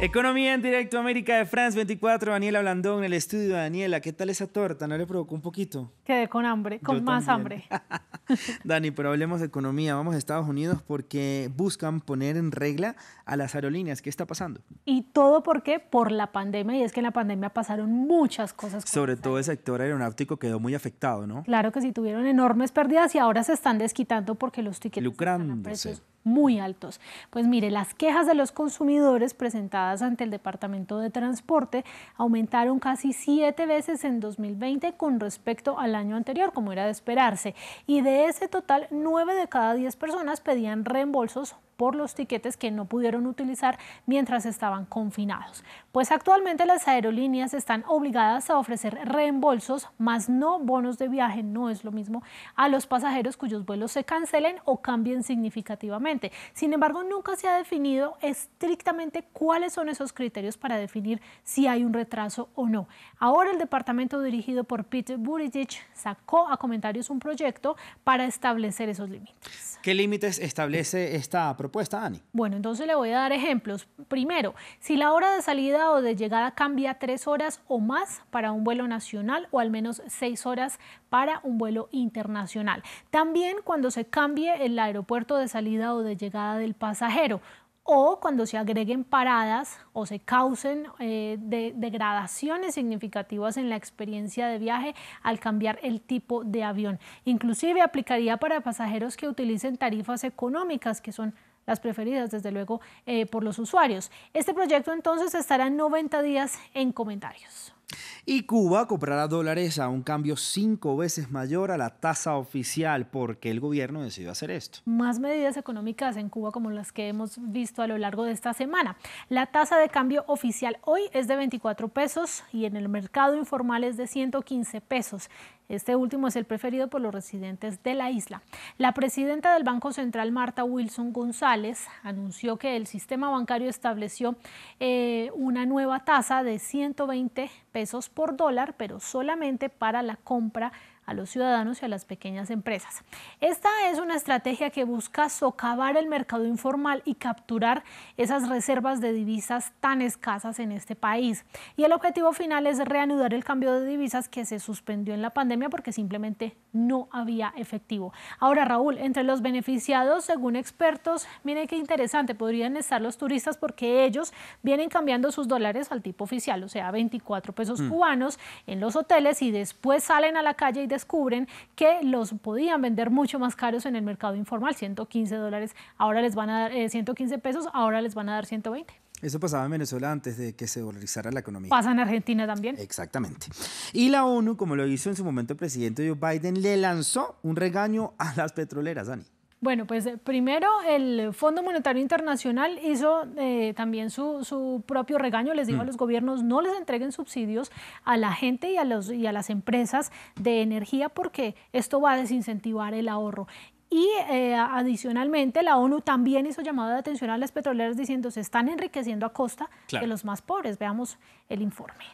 Economía en directo América de France 24, Daniela Blandón en el estudio. Daniela, ¿qué tal esa torta? ¿No le provocó un poquito? Quedé con hambre, con más hambre. Dani, pero hablemos de economía. Vamos a Estados Unidos porque buscan poner en regla a las aerolíneas. ¿Qué está pasando? Y todo porque por la pandemia, y es que en la pandemia pasaron muchas cosas. Sobre todo el sector aeronáutico quedó muy afectado, ¿no? Claro que sí, tuvieron enormes pérdidas y ahora se están desquitando porque los tickets... Lucrándose. Están muy altos. Pues mire, las quejas de los consumidores presentadas ante el Departamento de Transporte aumentaron casi siete veces en 2020 con respecto al año anterior, como era de esperarse. Y de ese total, nueve de cada diez personas pedían reembolsos por los tiquetes que no pudieron utilizar mientras estaban confinados. Pues actualmente las aerolíneas están obligadas a ofrecer reembolsos, más no bonos de viaje, no es lo mismo, a los pasajeros cuyos vuelos se cancelen o cambien significativamente. Sin embargo, nunca se ha definido estrictamente cuáles son esos criterios para definir si hay un retraso o no. Ahora el departamento dirigido por Peter Buttigieg sacó a comentarios un proyecto para establecer esos límites. ¿Qué límites establece esta propuesta? Bueno, entonces le voy a dar ejemplos. Primero, si la hora de salida o de llegada cambia tres horas o más para un vuelo nacional o al menos seis horas para un vuelo internacional. También cuando se cambie el aeropuerto de salida o de llegada del pasajero o cuando se agreguen paradas o se causen eh, degradaciones significativas en la experiencia de viaje al cambiar el tipo de avión. Inclusive aplicaría para pasajeros que utilicen tarifas económicas que son las preferidas desde luego eh, por los usuarios. Este proyecto entonces estará 90 días en comentarios. Y Cuba comprará dólares a un cambio cinco veces mayor a la tasa oficial porque el gobierno decidió hacer esto. Más medidas económicas en Cuba como las que hemos visto a lo largo de esta semana. La tasa de cambio oficial hoy es de 24 pesos y en el mercado informal es de 115 pesos. Este último es el preferido por los residentes de la isla. La presidenta del Banco Central, Marta Wilson González, anunció que el sistema bancario estableció eh, una nueva tasa de 120 pesos pesos por dólar, pero solamente para la compra a los ciudadanos y a las pequeñas empresas. Esta es una estrategia que busca socavar el mercado informal y capturar esas reservas de divisas tan escasas en este país. Y el objetivo final es reanudar el cambio de divisas que se suspendió en la pandemia porque simplemente no había efectivo. Ahora, Raúl, entre los beneficiados, según expertos, miren qué interesante, podrían estar los turistas porque ellos vienen cambiando sus dólares al tipo oficial, o sea, 24 pesos mm. cubanos en los hoteles y después salen a la calle y descubren que los podían vender mucho más caros en el mercado informal, 115 dólares, ahora les van a dar 115 eh, pesos, ahora les van a dar 120. Eso pasaba en Venezuela antes de que se dolarizara la economía. Pasa en Argentina también. Exactamente. Y la ONU, como lo hizo en su momento el presidente Joe Biden, le lanzó un regaño a las petroleras, Dani. Bueno, pues eh, primero el Fondo Monetario Internacional hizo eh, también su, su, propio regaño, les dijo a mm. los gobiernos no les entreguen subsidios a la gente y a, los, y a las empresas de energía porque esto va a desincentivar el ahorro. Y eh, adicionalmente, la ONU también hizo llamada de atención a las petroleras diciendo se están enriqueciendo a costa de los más pobres. Veamos el informe.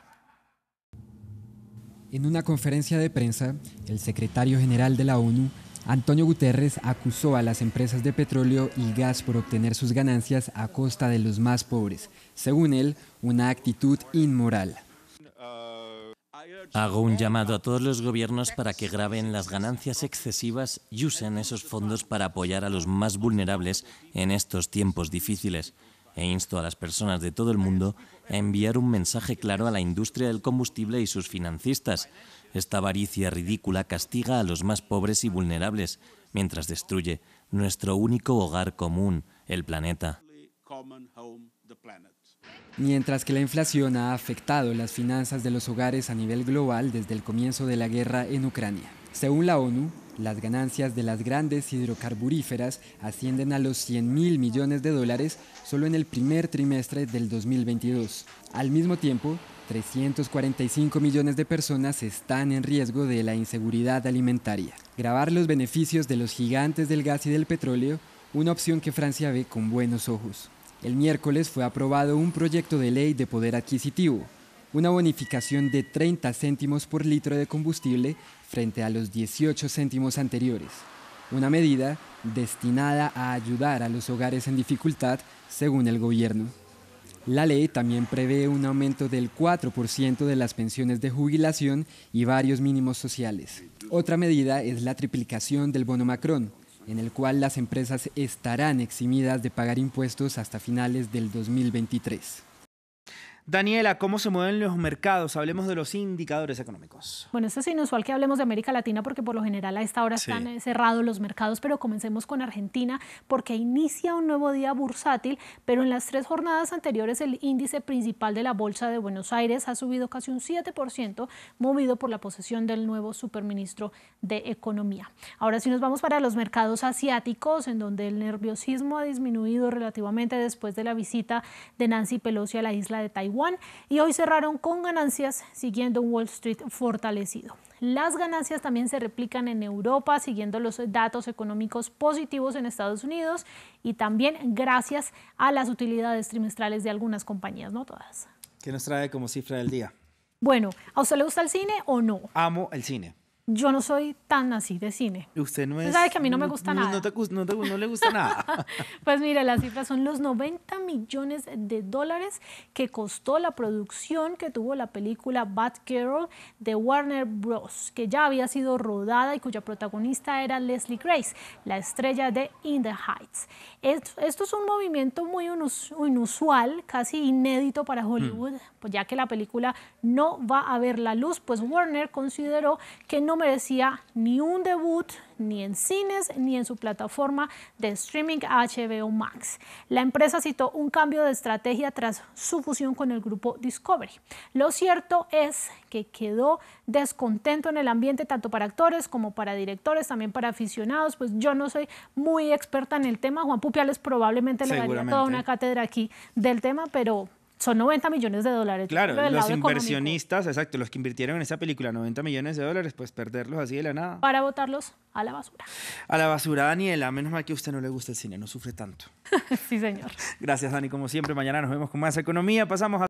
En una conferencia de prensa, el secretario general de la ONU, Antonio Guterres, acusó a las empresas de petróleo y gas por obtener sus ganancias a costa de los más pobres, según él, una actitud inmoral. Hago un llamado a todos los gobiernos para que graben las ganancias excesivas y usen esos fondos para apoyar a los más vulnerables en estos tiempos difíciles. E insto a las personas de todo el mundo a enviar un mensaje claro a la industria del combustible y sus financistas. Esta avaricia ridícula castiga a los más pobres y vulnerables, mientras destruye nuestro único hogar común, el planeta. Mientras que la inflación ha afectado las finanzas de los hogares a nivel global desde el comienzo de la guerra en Ucrania. Según la ONU, las ganancias de las grandes hidrocarburíferas ascienden a los 100 mil millones de dólares solo en el primer trimestre del 2022. Al mismo tiempo, 345 millones de personas están en riesgo de la inseguridad alimentaria. Grabar los beneficios de los gigantes del gas y del petróleo, una opción que Francia ve con buenos ojos. El miércoles fue aprobado un proyecto de ley de poder adquisitivo, una bonificación de 30 céntimos por litro de combustible frente a los 18 céntimos anteriores, una medida destinada a ayudar a los hogares en dificultad, según el gobierno. La ley también prevé un aumento del 4% de las pensiones de jubilación y varios mínimos sociales. Otra medida es la triplicación del bono Macron, en el cual las empresas estarán eximidas de pagar impuestos hasta finales del 2023. Daniela, ¿cómo se mueven los mercados? Hablemos de los indicadores económicos. Bueno, es inusual que hablemos de América Latina porque por lo general a esta hora están eh, cerrados los mercados, pero comencemos con Argentina porque inicia un nuevo día bursátil, pero en las tres jornadas anteriores el índice principal de la Bolsa de Buenos Aires ha subido casi un 7%, movido por la posesión del nuevo superministro de Economía. Ahora sí nos vamos para los mercados asiáticos, en donde el nerviosismo ha disminuido relativamente después de la visita de Nancy Pelosi a la isla de Taiwán y hoy cerraron con ganancias siguiendo un Wall Street fortalecido. Las ganancias también se replican en Europa siguiendo los datos económicos positivos en Estados Unidos y también gracias a las utilidades trimestrales de algunas compañías, no todas. ¿Qué nos trae como cifra del día? Bueno, ¿a usted le gusta el cine o no? Amo el cine yo no soy tan así de cine. Usted no es... sabe que a mí no, me gusta nada. No, te, no, te, no le gusta nada. pues mira, las cifras son los 90 millones de dólares que costó la producción que tuvo la película Bad Girl de Warner Bros., que ya había sido rodada y cuya protagonista era Leslie Grace, la estrella de In the Heights. Esto, es un movimiento muy inusual, casi inédito para mm. Hollywood, pues ya que la película no va a ver la luz, pues Warner consideró que no merecía ni un debut ni en cines ni en su plataforma de streaming HBO Max. La empresa citó un cambio de estrategia tras su fusión con el grupo Discovery. Lo cierto es que quedó descontento en el ambiente tanto para actores como para directores, también para aficionados, pues yo no soy muy experta en el tema, Juan Pupiales probablemente le daría toda una cátedra aquí del tema, pero son 90 millones de dólares. Claro, los inversionistas, exacto, los que invirtieron en esa película 90 millones de dólares, pues perderlos así de la nada. Para botarlos a la basura. A la basura, Daniela, menos mal que a usted no le gusta el cine, no sufre tanto. sí, señor. Gracias, Dani, como siempre. Mañana nos vemos con más economía. Pasamos a...